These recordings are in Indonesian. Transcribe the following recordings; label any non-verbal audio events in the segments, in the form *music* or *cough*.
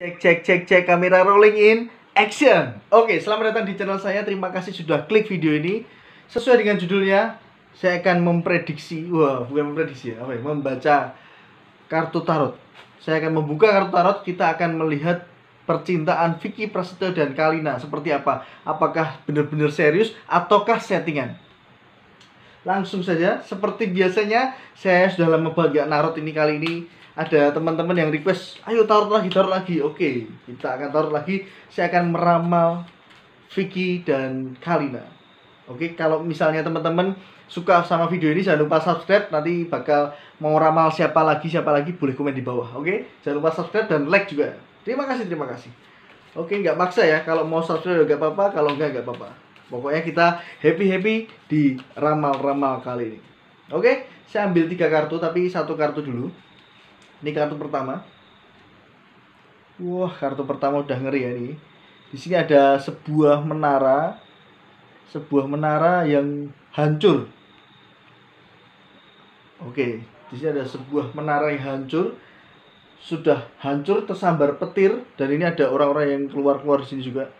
Cek cek cek cek kamera rolling in action. Oke, selamat datang di channel saya. Terima kasih sudah klik video ini. Sesuai dengan judulnya, saya akan memprediksi, wah, wow, bukan memprediksi ya, apa ya? membaca kartu tarot. Saya akan membuka kartu tarot, kita akan melihat percintaan Vicky Prasetyo dan Kalina seperti apa. Apakah benar-benar serius ataukah settingan? langsung saja seperti biasanya saya sudah lama banget narot ini kali ini ada teman-teman yang request ayo taruh lagi taruh lagi oke kita akan taruh lagi saya akan meramal Vicky dan Kalina oke kalau misalnya teman-teman suka sama video ini jangan lupa subscribe nanti bakal mau ramal siapa lagi siapa lagi boleh komen di bawah oke jangan lupa subscribe dan like juga terima kasih terima kasih oke nggak maksa ya kalau mau subscribe nggak apa-apa kalau nggak nggak apa-apa Pokoknya kita happy-happy di ramal-ramal kali ini. Oke, saya ambil tiga kartu tapi satu kartu dulu. Ini kartu pertama. Wah, kartu pertama udah ngeri ya ini. Di sini ada sebuah menara, sebuah menara yang hancur. Oke, di sini ada sebuah menara yang hancur, sudah hancur tersambar petir dan ini ada orang-orang yang keluar-keluar di sini juga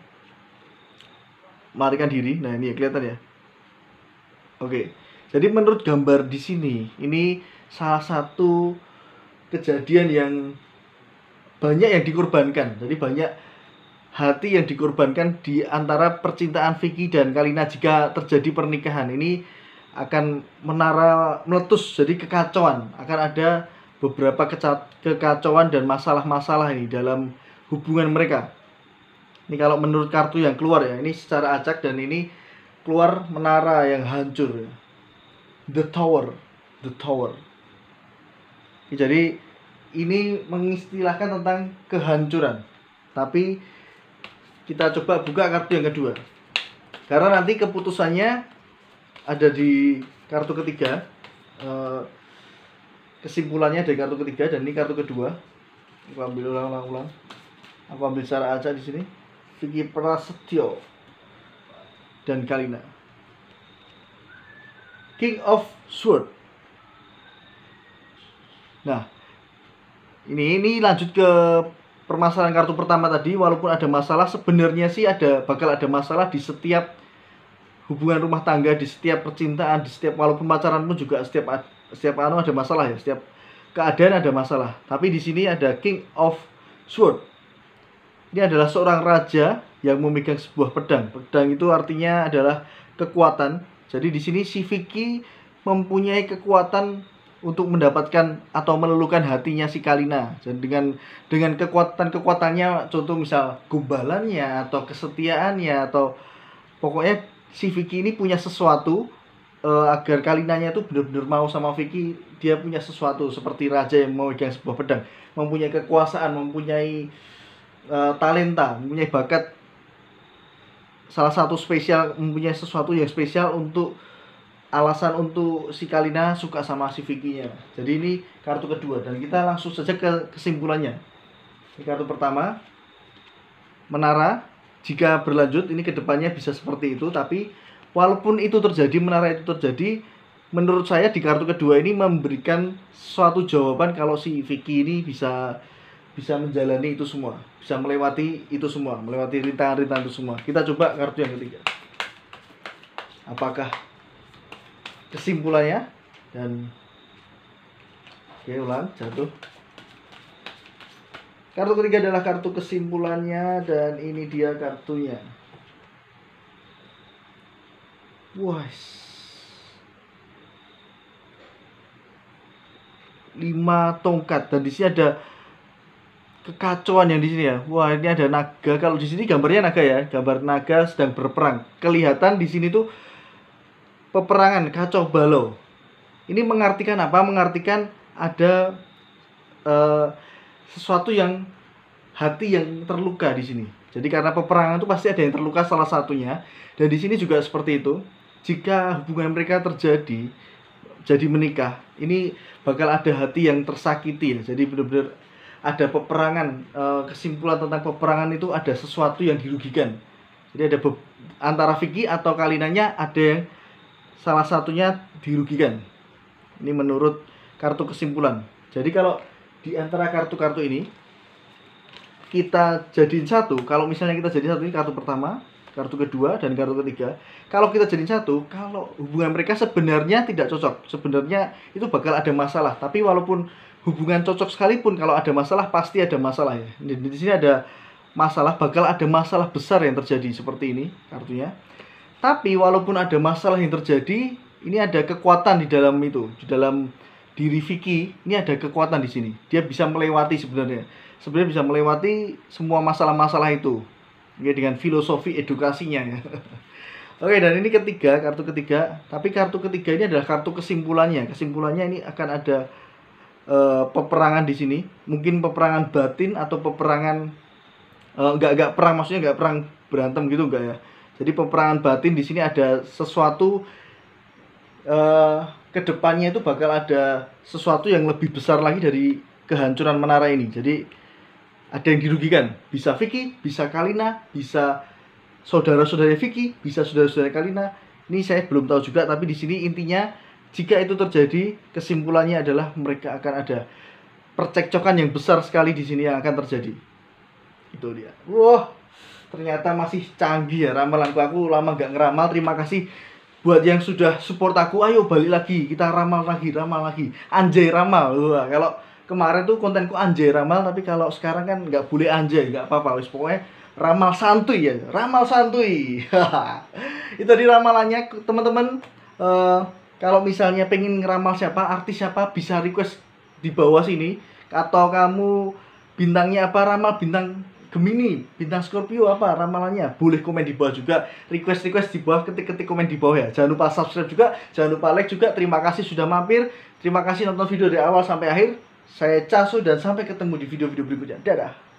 melarikan diri. Nah, ini ya kelihatan ya. Oke. Jadi menurut gambar di sini, ini salah satu kejadian yang banyak yang dikorbankan. Jadi banyak hati yang dikorbankan di antara percintaan Vicky dan Kalina jika terjadi pernikahan. Ini akan menara meletus jadi kekacauan. Akan ada beberapa kekacauan dan masalah-masalah ini dalam hubungan mereka. Ini kalau menurut kartu yang keluar ya, ini secara acak dan ini keluar menara yang hancur. Ya. The Tower, The Tower. Jadi ini mengistilahkan tentang kehancuran. Tapi kita coba buka kartu yang kedua. Karena nanti keputusannya ada di kartu ketiga. Eh, kesimpulannya dari kartu ketiga dan ini kartu kedua. Aku ambil ulang-ulang. Aku ambil secara acak di sini. Vicky Prasetyo dan Kalina. King of Sword. Nah, ini ini lanjut ke permasalahan kartu pertama tadi walaupun ada masalah sebenarnya sih ada bakal ada masalah di setiap hubungan rumah tangga di setiap percintaan di setiap walaupun pacaran pun juga setiap setiap anu ada masalah ya setiap keadaan ada masalah tapi di sini ada King of Sword ini adalah seorang raja yang memegang sebuah pedang. Pedang itu artinya adalah kekuatan. Jadi di sini si Vicky mempunyai kekuatan untuk mendapatkan atau melulukan hatinya si Kalina. Dan dengan dengan kekuatan-kekuatannya contoh misal gumbalannya atau kesetiaannya atau pokoknya si Vicky ini punya sesuatu uh, agar Kalinanya itu benar-benar mau sama Vicky dia punya sesuatu seperti raja yang memegang sebuah pedang mempunyai kekuasaan mempunyai uh, talenta, mempunyai bakat salah satu spesial, mempunyai sesuatu yang spesial untuk alasan untuk si Kalina suka sama si Vicky-nya. Jadi ini kartu kedua dan kita langsung saja ke kesimpulannya. Ini kartu pertama Menara jika berlanjut ini kedepannya bisa seperti itu tapi walaupun itu terjadi Menara itu terjadi menurut saya di kartu kedua ini memberikan suatu jawaban kalau si Vicky ini bisa bisa menjalani itu semua, bisa melewati itu semua, melewati rintangan-rintangan itu semua. Kita coba kartu yang ketiga. Apakah kesimpulannya dan Oke, ulang, jatuh. Kartu ketiga adalah kartu kesimpulannya dan ini dia kartunya. Wah. Lima tongkat dan di sini ada kekacauan yang di sini ya. Wah, ini ada naga. Kalau di sini gambarnya naga ya, gambar naga sedang berperang. Kelihatan di sini tuh peperangan kacau balau. Ini mengartikan apa? Mengartikan ada uh, sesuatu yang hati yang terluka di sini. Jadi karena peperangan itu pasti ada yang terluka salah satunya. Dan di sini juga seperti itu. Jika hubungan mereka terjadi jadi menikah, ini bakal ada hati yang tersakiti ya. Jadi benar-benar ada peperangan eh, kesimpulan tentang peperangan itu ada sesuatu yang dirugikan jadi ada antara Vicky atau kalinanya ada yang salah satunya dirugikan ini menurut kartu kesimpulan jadi kalau di antara kartu-kartu ini kita jadiin satu kalau misalnya kita jadi satu ini kartu pertama kartu kedua dan kartu ketiga kalau kita jadi satu kalau hubungan mereka sebenarnya tidak cocok sebenarnya itu bakal ada masalah tapi walaupun hubungan cocok sekalipun kalau ada masalah pasti ada masalah ya. Di, di sini ada masalah bakal ada masalah besar yang terjadi seperti ini kartunya. Tapi walaupun ada masalah yang terjadi, ini ada kekuatan di dalam itu, di dalam diri Vicky ini ada kekuatan di sini. Dia bisa melewati sebenarnya. Sebenarnya bisa melewati semua masalah-masalah itu. Ya, dengan filosofi edukasinya ya. *laughs* Oke, dan ini ketiga, kartu ketiga. Tapi kartu ketiga ini adalah kartu kesimpulannya. Kesimpulannya ini akan ada uh, peperangan di sini mungkin peperangan batin atau peperangan uh, nggak nggak perang maksudnya nggak perang berantem gitu enggak ya jadi peperangan batin di sini ada sesuatu uh, eh, kedepannya itu bakal ada sesuatu yang lebih besar lagi dari kehancuran menara ini jadi ada yang dirugikan bisa Vicky bisa Kalina bisa saudara-saudara Vicky bisa saudara-saudara Kalina ini saya belum tahu juga tapi di sini intinya jika itu terjadi, kesimpulannya adalah mereka akan ada percekcokan yang besar sekali di sini yang akan terjadi. Itu dia. Wah, ternyata masih canggih ya ramalanku. Aku lama gak ngeramal. Terima kasih buat yang sudah support aku. Ayo balik lagi, kita ramal lagi, ramal lagi. Anjay ramal. Wah, kalau kemarin tuh kontenku anjay ramal, tapi kalau sekarang kan nggak boleh anjay, nggak apa-apa. Wis pokoknya ramal santuy ya, ramal santuy. *laughs* Itu di ramalannya teman-teman. Eh, kalau misalnya pengen ngeramal siapa artis siapa bisa request di bawah sini atau kamu bintangnya apa ramal bintang Gemini, bintang Scorpio apa ramalannya? Boleh komen di bawah juga. Request request di bawah ketik-ketik komen di bawah ya. Jangan lupa subscribe juga, jangan lupa like juga. Terima kasih sudah mampir. Terima kasih nonton video dari awal sampai akhir. Saya Casu dan sampai ketemu di video-video berikutnya. Dadah.